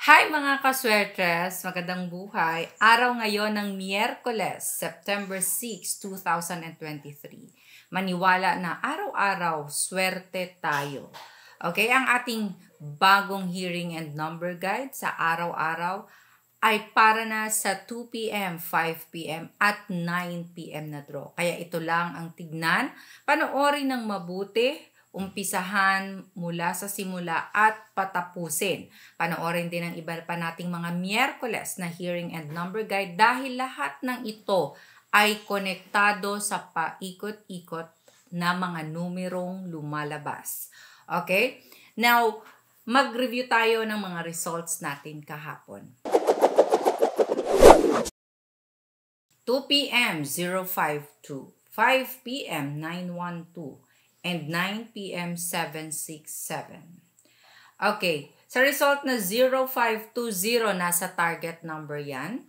Hi mga kaswertres! Magandang buhay! Araw ngayon ng Miyerkules, September 6, 2023. Maniwala na araw-araw, swerte tayo. Okay, ang ating bagong hearing and number guide sa araw-araw ay para na sa 2 p.m., 5 p.m. at 9 p.m. na draw. Kaya ito lang ang tignan. Panoorin ng mabuti umpisahan mula sa simula at patapusin. Panoorin din ang iba pa nating mga Miyerkules na Hearing and Number Guide dahil lahat ng ito ay konektado sa paikot-ikot na mga numerong lumalabas. Okay? Now, mag-review tayo ng mga results natin kahapon. 2 p.m. 052 5 p.m. 912 and 9PM767. Okay, sa result na 0520, nasa target number yan.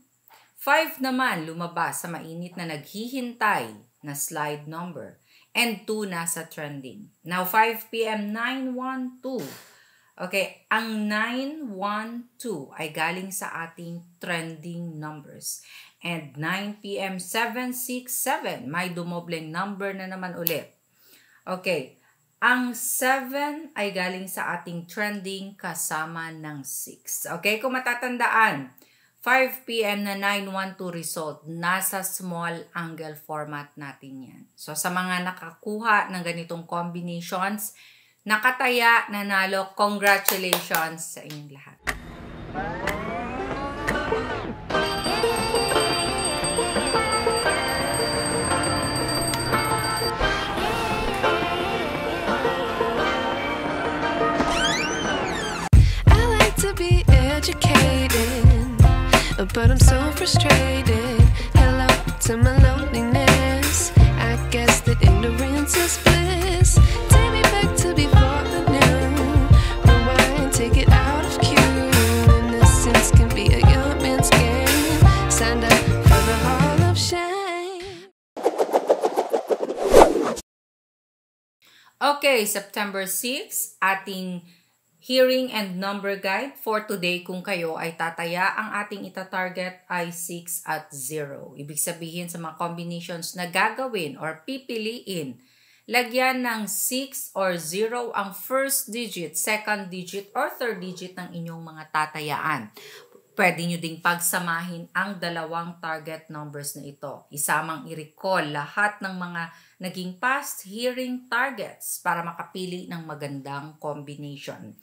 5 naman lumabas sa mainit na naghihintay na slide number. And 2 nasa trending. Now, 5pm, 912. Okay, ang 912 ay galing sa ating trending numbers. And 9pm, 767, may dumobleng number na naman ulit. Okay. Ang 7 ay galing sa ating trending kasama ng 6. Okay, kung matatandaan, 5 p.m. na 912 result, nasa small angle format natin yan. So, sa mga nakakuha ng ganitong combinations, nakataya, nanalo, congratulations sa inyong lahat. but I'm so frustrated. Hello to my loneliness. I guess that ignorance is bliss. Take me back to before the noon. Rewind, take it out of cue. Innocence can be a young man's game. Signed up for the Hall of Shame. Okay, September 6, ating Hearing and number guide for today kung kayo ay tataya, ang ating ita-target ay 6 at 0. Ibig sabihin sa mga combinations na gagawin or pipiliin, lagyan ng 6 or 0 ang first digit, second digit, or third digit ng inyong mga tatayaan. Pwede nyo ding pagsamahin ang dalawang target numbers na ito. Isamang i-recall lahat ng mga naging past hearing targets para makapili ng magandang combination.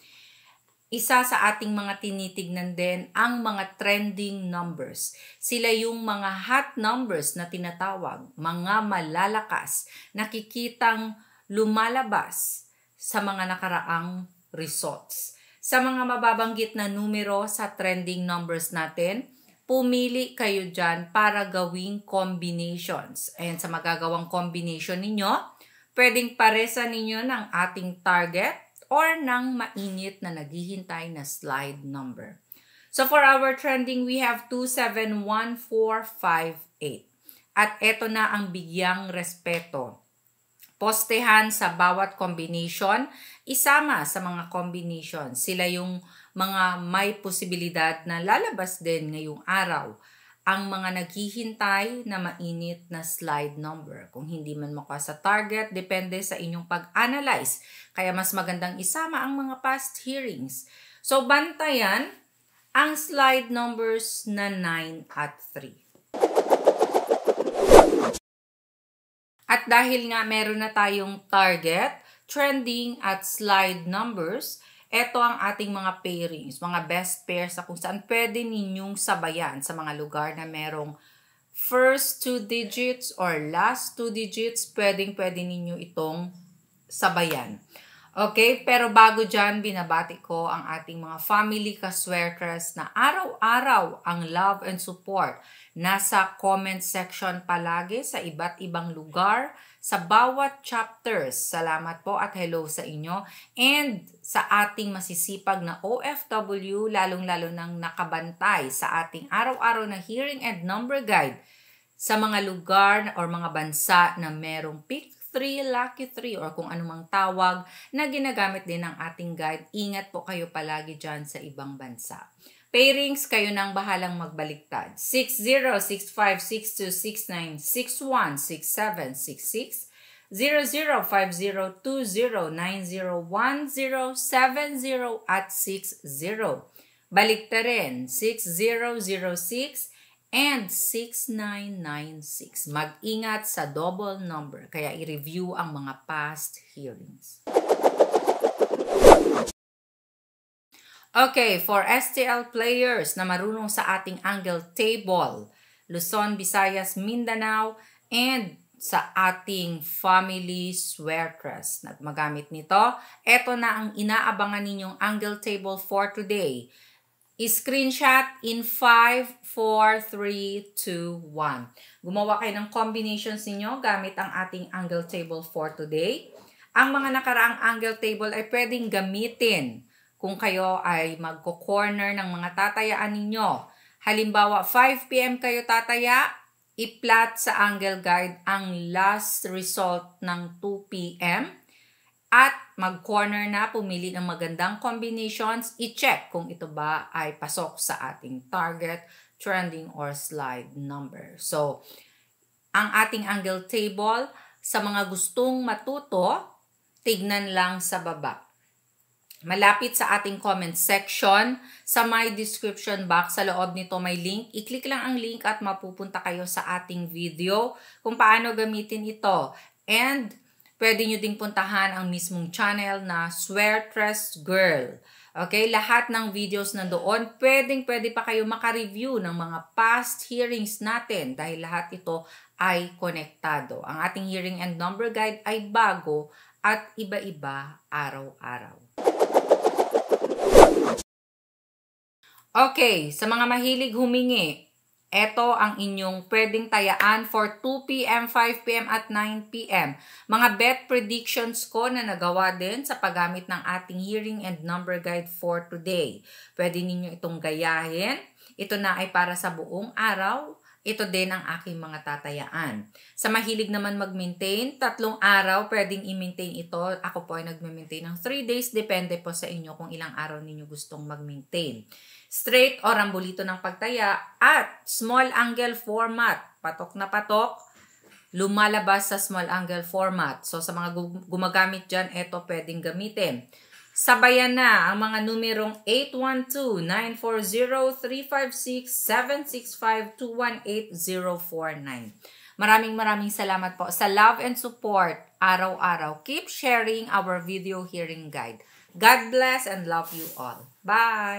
Isa sa ating mga tinitignan din ang mga trending numbers. Sila yung mga hot numbers na tinatawag, mga malalakas, nakikitang lumalabas sa mga nakaraang results. Sa mga mababanggit na numero sa trending numbers natin, pumili kayo dyan para gawing combinations. Ayan, sa magagawang combination ninyo, pwedeng paresa ninyo ng ating target or ng mainit na naghihintay na slide number. So for our trending, we have 271458. At ito na ang bigyang respeto. Postehan sa bawat combination, isama sa mga combination. Sila yung mga may posibilidad na lalabas din ngayong araw ang mga naghihintay na mainit na slide number. Kung hindi man makuha sa target, depende sa inyong pag-analyze. Kaya mas magandang isama ang mga past hearings. So, bantayan ang slide numbers na 9 at 3. At dahil nga meron na tayong target, trending at slide numbers, ito ang ating mga pairings, mga best pairs sa kung saan pwede ninyong sabayan sa mga lugar na merong first two digits or last two digits, pwedeng pwede ninyo itong sabayan. Okay, pero bago dyan, binabati ko ang ating mga family ka na araw-araw ang love and support. Nasa comment section palagi sa iba't ibang lugar, sa bawat chapters. Salamat po at hello sa inyo. And sa ating masisipag na OFW, lalong-lalo nang nakabantay sa ating araw-araw na hearing and number guide sa mga lugar or mga bansa na merong peak 3, Lucky 3, or kung anumang tawag na ginagamit din ng ating guide. Ingat po kayo palagi dyan sa ibang bansa. Pairings, kayo nang bahalang magbaliktad. 60656269616766 005020901070 at 60. Balikta rin 6006 and 6996. Mag-ingat sa double number, kaya i-review ang mga past hearings. Okay, for STL players na marunong sa ating angle table, Luzon, Visayas, Mindanao, and sa ating family swear trust. Nagmagamit nito, Ito na ang inaabangan ninyong angle table for today i Screenshot in 5, 4, 3, 2, 1. Gumawa kayo ng combinations ninyo gamit ang ating angle table for today. Ang mga nakaraang angle table ay pwedeng gamitin kung kayo ay magko-corner ng mga tatayaan ninyo. Halimbawa, 5pm kayo tataya, i-plot sa angle guide ang last result ng 2pm at mag-corner na, pumili ng magandang combinations, i-check kung ito ba ay pasok sa ating target, trending, or slide number. So, ang ating angle table, sa mga gustong matuto, tignan lang sa baba. Malapit sa ating comment section, sa my description box, sa loob nito may link. I-click lang ang link at mapupunta kayo sa ating video kung paano gamitin ito. And pwede nyo ding puntahan ang mismong channel na Sweatress Girl. Okay, lahat ng videos nandoon, pwedeng pwede pa kayo makareview ng mga past hearings natin dahil lahat ito ay konektado. Ang ating hearing and number guide ay bago at iba-iba araw-araw. Okay, sa mga mahilig humingi, ito ang inyong pwedeng tayaan for 2pm, 5pm at 9pm. Mga bet predictions ko na nagawa din sa paggamit ng ating hearing and number guide for today. Pwede ninyo itong gayahin. Ito na ay para sa buong araw ito din ang aking mga tatayaan. Sa mahilig naman mag-maintain, tatlong araw pwedeng i-maintain ito. Ako po ay nag-maintain ng 3 days. Depende po sa inyo kung ilang araw ninyo gustong mag-maintain. Straight o rambolito ng pagtaya at small angle format. Patok na patok lumalabas sa small angle format. So, sa mga gumagamit dyan, ito pwedeng gamitin. Sabayan na ang mga numerong 812 940 356 765 218 Maraming maraming salamat po sa love and support araw-araw. Keep sharing our video hearing guide. God bless and love you all. Bye!